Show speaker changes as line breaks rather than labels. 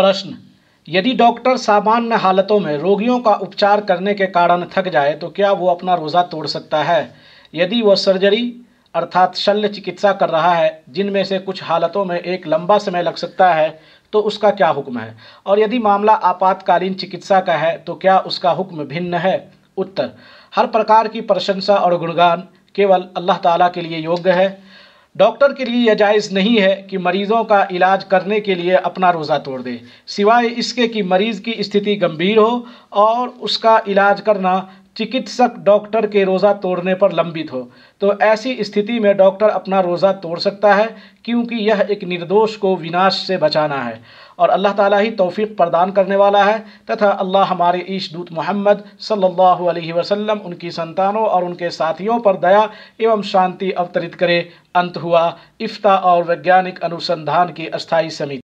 प्रश्न यदि डॉक्टर सामान्य हालतों में रोगियों का उपचार करने के कारण थक जाए तो क्या वो अपना रोज़ा तोड़ सकता है यदि वह सर्जरी अर्थात शल्य चिकित्सा कर रहा है जिनमें से कुछ हालतों में एक लंबा समय लग सकता है तो उसका क्या हुक्म है और यदि मामला आपातकालीन चिकित्सा का है तो क्या उसका हुक्म भिन्न है उत्तर हर प्रकार की प्रशंसा और गुणगान केवल अल्लाह ताला के लिए योग्य है डॉक्टर के लिए यह जायज़ नहीं है कि मरीज़ों का इलाज करने के लिए अपना रोज़ा तोड़ दे सिवाय इसके कि मरीज़ की स्थिति गंभीर हो और उसका इलाज करना चिकित्सक डॉक्टर के रोज़ा तोड़ने पर लंबित हो तो ऐसी स्थिति में डॉक्टर अपना रोज़ा तोड़ सकता है क्योंकि यह एक निर्दोष को विनाश से बचाना है और अल्लाह ताला ही तौफीक प्रदान करने वाला है तथा अल्लाह हमारे ईशदूत मोहम्मद सल्लल्लाहु अलैहि वसल्लम उनकी संतानों और उनके साथियों पर दया एवं शांति अवतरित करे अंत हुआ इफ्ता और वैज्ञानिक अनुसंधान की अस्थायी समिति